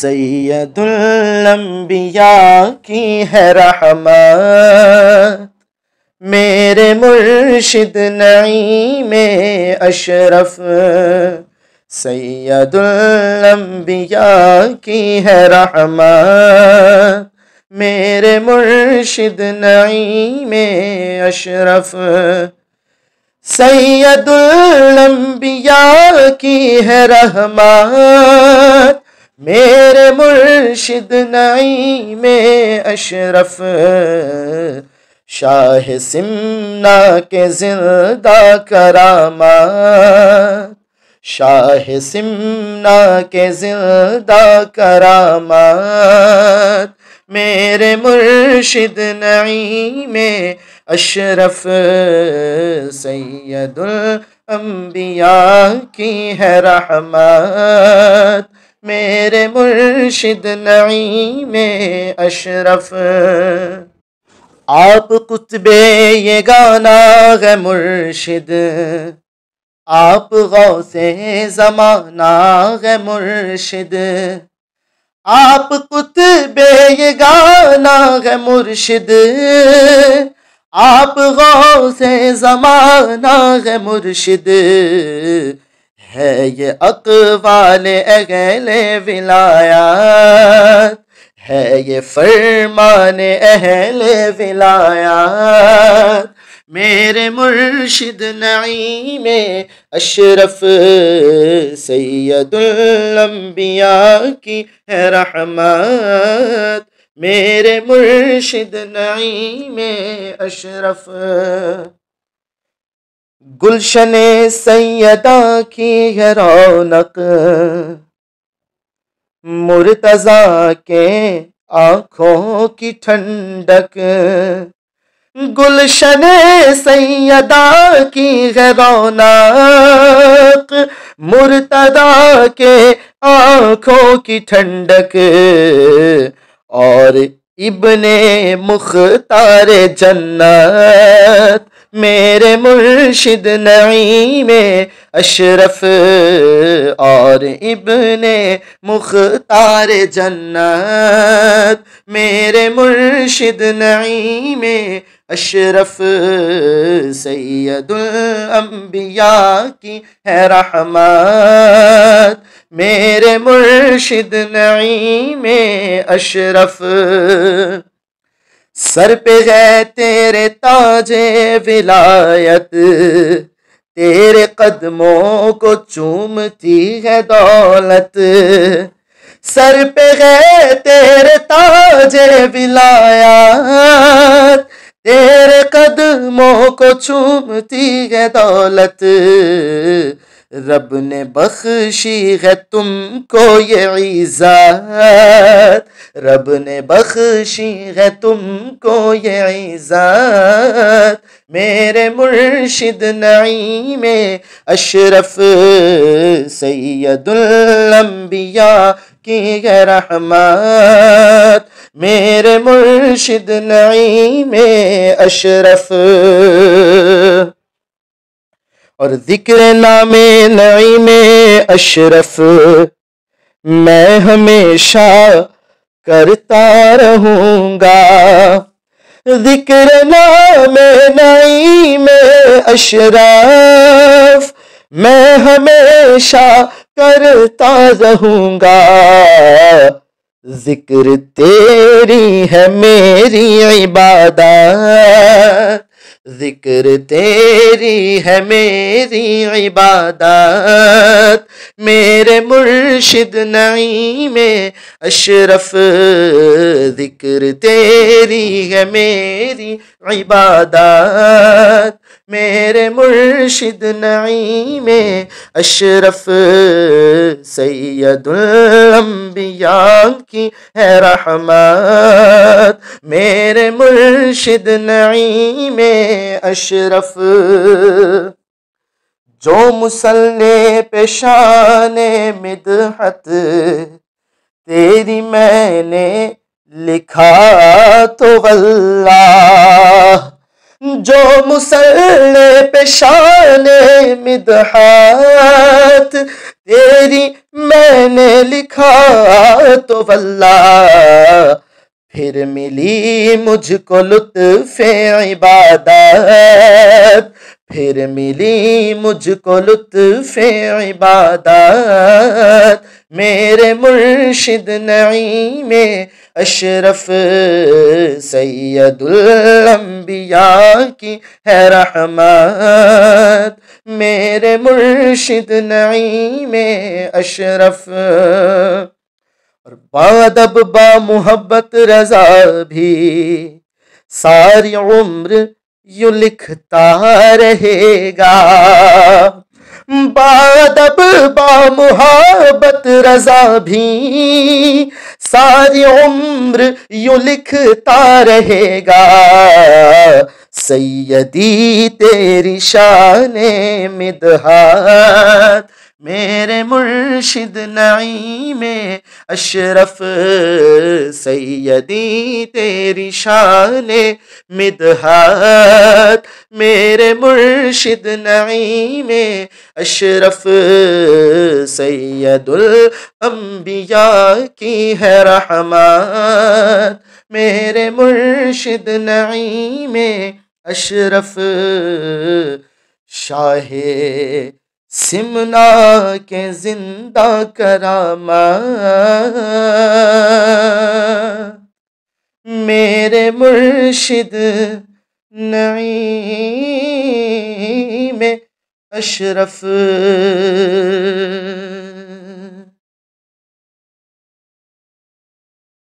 سید الانبیاء کی ہے رحمت میرے مرشد نعیم اشرف سید الانبیاء کی ہے رحمت میرے مرشد نعیم اشرف سید الانبیاء کی ہے رحمت میرے مرشد شد نعی اشرف شاہ سمنا کے زندہ کرامات شاہ سمنا کے زندہ کرامات میرے مرشد نئی میں اشرف سید الانبیاء کی ہے رحمت मेरे मुर्शिद नई में अशरफ आप कुतबे ये गाना है मुर्शिद आप गौसे जमाना है मुर्शिद आप कुतबे ये गाना है मुर्शिद आप गौसे जमाना है मुर्शिद ہے یہ اقوال اہل ولایات ہے یہ فرمان اہل ولایات میرے مرشد نعیم اشرف سید الانبیاء کی رحمت میرے مرشد نعیم اشرف گلشن سیدہ کی ہے رونق مرتضی کے آنکھوں کی ٹھنڈک گلشن سیدہ کی ہے رونق مرتضا کے آنکھوں کی ٹھنڈک اور ابن مختار جنت میرے مرشد نعیم اشرف اور ابن مختار جنت میرے مرشد نعیم اشرف سید الانبیاء کی ہے رحمت میرے مرشد نعی میں اشرف سر پہ ہے تیرے تاج ولایت تیرے قدموں کو چومتی ہے دولت سر پہ ہے تیرے تاج ولایت تیرے قدموں کو چومتی ہے دولت رب نے بخشی ہے تم کو یہ عزت رب نے بخشی ہے تم کو یہ عزت میرے مرشد نعیم اشرف سید الانبیاء کی رحمت میرے مرشد نعیم اشرف اور ذکر نام نعیم اشرف میں ہمیشہ کرتا رہوں گا ذکر نام نعیم نئی میں میں ہمیشہ کرتا رہوں گا ذکر تیری ہے میری عبادت ذکر تیری ہے میری عبادات میرے مرشد نعیم اشرف ذکر تیری ہے میری عبادات میرے مرشد نعیم اشرف سید الانبیاء کی ہے رحمت میرے مرشد نعیم اشرف جو مسلح پیشان مدحت تیری میں نے لکھا تو غلّہ جو مسلے پیشان مدحات تیری میں نے لکھا تو واللہ پھر ملی مجھ کو لطف عبادت پھر ملی مجھ کو لطف عبادات میرے مرشد نعیم اشرف سید الانبیاء کی ہے رحمت میرے مرشد نعیم اشرف اور بادب اب با محبت رضا بھی ساری عمر یوں لکھتا رہے گا بادب با محبت رضا بھی ساری عمر یوں لکھتا رہے گا سیدی تیری شان مدحات میرے مرشد نعیم اشرف سیدی تیری شان مدحات میرے مرشد نعیم اشرف سید الانبیاء کی ہے رحمات میرے مرشد نعیم اشرف شاہ सिमना के जिंदा करामा मेरे मुर्शिद नई में अशरफ